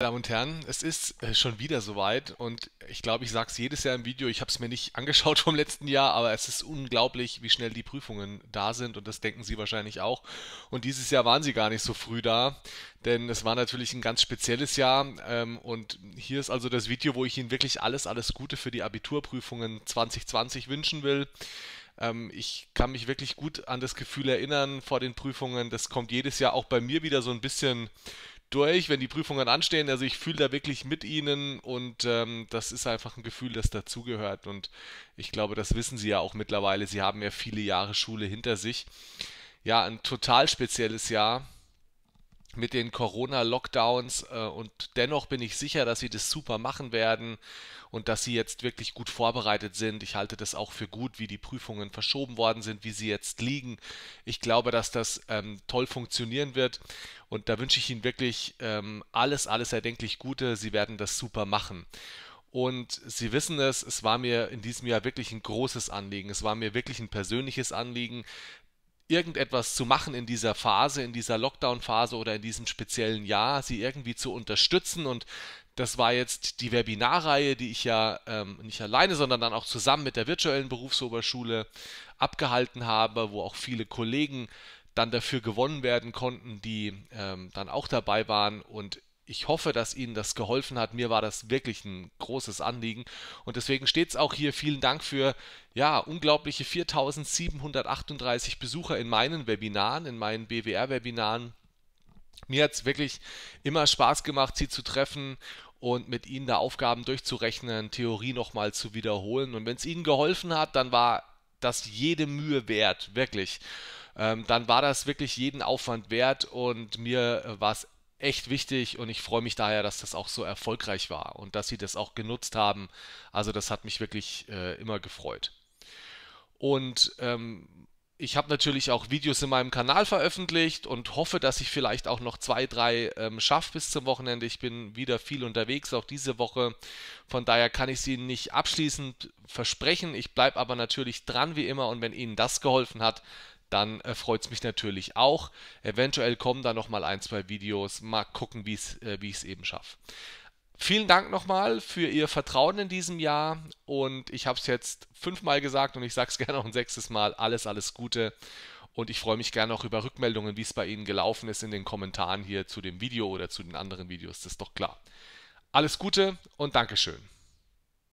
Damen und Herren, es ist äh, schon wieder soweit und ich glaube, ich sage es jedes Jahr im Video, ich habe es mir nicht angeschaut vom letzten Jahr, aber es ist unglaublich, wie schnell die Prüfungen da sind und das denken Sie wahrscheinlich auch. Und dieses Jahr waren sie gar nicht so früh da, denn es war natürlich ein ganz spezielles Jahr ähm, und hier ist also das Video, wo ich Ihnen wirklich alles, alles Gute für die Abiturprüfungen 2020 wünschen will ähm, ich kann mich wirklich gut an das Gefühl erinnern vor den Prüfungen. Das kommt jedes Jahr auch bei mir wieder so ein bisschen durch, wenn die Prüfungen anstehen. Also ich fühle da wirklich mit ihnen und ähm, das ist einfach ein Gefühl, das dazugehört. Und ich glaube, das wissen sie ja auch mittlerweile. Sie haben ja viele Jahre Schule hinter sich. Ja, ein total spezielles Jahr mit den Corona-Lockdowns äh, und dennoch bin ich sicher, dass sie das super machen werden und dass sie jetzt wirklich gut vorbereitet sind. Ich halte das auch für gut, wie die Prüfungen verschoben worden sind, wie sie jetzt liegen. Ich glaube, dass das ähm, toll funktionieren wird und da wünsche ich Ihnen wirklich ähm, alles, alles erdenklich Gute. Sie werden das super machen. Und Sie wissen es, es war mir in diesem Jahr wirklich ein großes Anliegen. Es war mir wirklich ein persönliches Anliegen, irgendetwas zu machen in dieser Phase, in dieser Lockdown-Phase oder in diesem speziellen Jahr, sie irgendwie zu unterstützen. Und das war jetzt die Webinarreihe, die ich ja ähm, nicht alleine, sondern dann auch zusammen mit der virtuellen Berufsoberschule abgehalten habe, wo auch viele Kollegen dann dafür gewonnen werden konnten, die ähm, dann auch dabei waren. Und ich hoffe, dass Ihnen das geholfen hat. Mir war das wirklich ein großes Anliegen. Und deswegen steht es auch hier. Vielen Dank für ja, unglaubliche 4738 Besucher in meinen Webinaren, in meinen BWR-Webinaren. Mir hat es wirklich immer Spaß gemacht, Sie zu treffen und mit Ihnen da Aufgaben durchzurechnen, Theorie nochmal zu wiederholen. Und wenn es Ihnen geholfen hat, dann war das jede Mühe wert, wirklich. Ähm, dann war das wirklich jeden Aufwand wert und mir war es echt wichtig und ich freue mich daher, dass das auch so erfolgreich war und dass sie das auch genutzt haben. Also das hat mich wirklich äh, immer gefreut. Und ähm, ich habe natürlich auch Videos in meinem Kanal veröffentlicht und hoffe, dass ich vielleicht auch noch zwei, drei ähm, schaffe bis zum Wochenende. Ich bin wieder viel unterwegs, auch diese Woche. Von daher kann ich sie nicht abschließend versprechen. Ich bleibe aber natürlich dran wie immer und wenn Ihnen das geholfen hat, dann äh, freut es mich natürlich auch. Eventuell kommen da nochmal ein, zwei Videos. Mal gucken, wie äh, ich es eben schaffe. Vielen Dank nochmal für Ihr Vertrauen in diesem Jahr und ich habe es jetzt fünfmal gesagt und ich sage es gerne noch ein sechstes Mal. Alles, alles Gute und ich freue mich gerne auch über Rückmeldungen, wie es bei Ihnen gelaufen ist in den Kommentaren hier zu dem Video oder zu den anderen Videos, das ist doch klar. Alles Gute und Dankeschön.